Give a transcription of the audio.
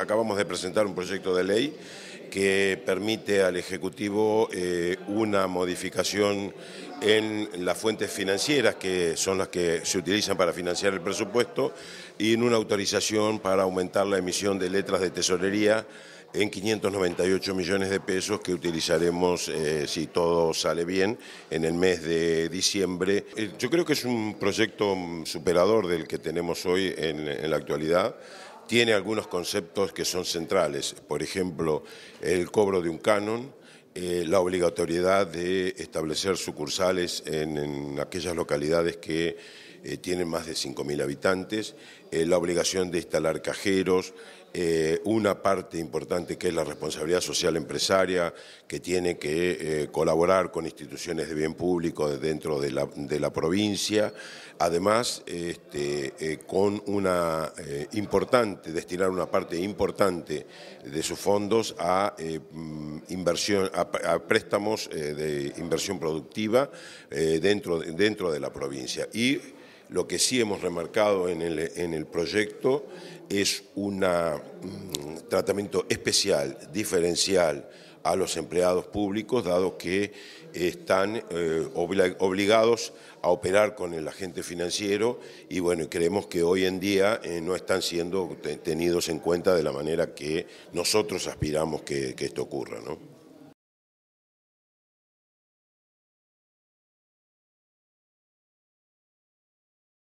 acabamos de presentar un proyecto de ley que permite al Ejecutivo eh, una modificación en las fuentes financieras, que son las que se utilizan para financiar el presupuesto, y en una autorización para aumentar la emisión de letras de tesorería en 598 millones de pesos que utilizaremos, eh, si todo sale bien, en el mes de diciembre. Eh, yo creo que es un proyecto mm, superador del que tenemos hoy en la actualidad tiene algunos conceptos que son centrales, por ejemplo, el cobro de un canon, eh, la obligatoriedad de establecer sucursales en aquellas localidades que eh, tienen más de 5.000 habitantes, eh, la obligación de instalar cajeros, eh, una parte importante que es la responsabilidad social empresaria, que tiene que colaborar con instituciones de bien público dentro de la, de la provincia, además este, con una importante, destinar una parte importante de sus fondos a, mm, inversión, préstamos de inversión productiva dentro, dentro de la provincia. Y lo que sí hemos remarcado en el, proyecto es un mm, tratamiento especial, diferencial a los empleados públicos, dado que eh, están eh, obligados a operar con el agente financiero y bueno, creemos que hoy en día eh, no están siendo tenidos en cuenta de la manera que nosotros aspiramos que, que esto ocurra. ¿no?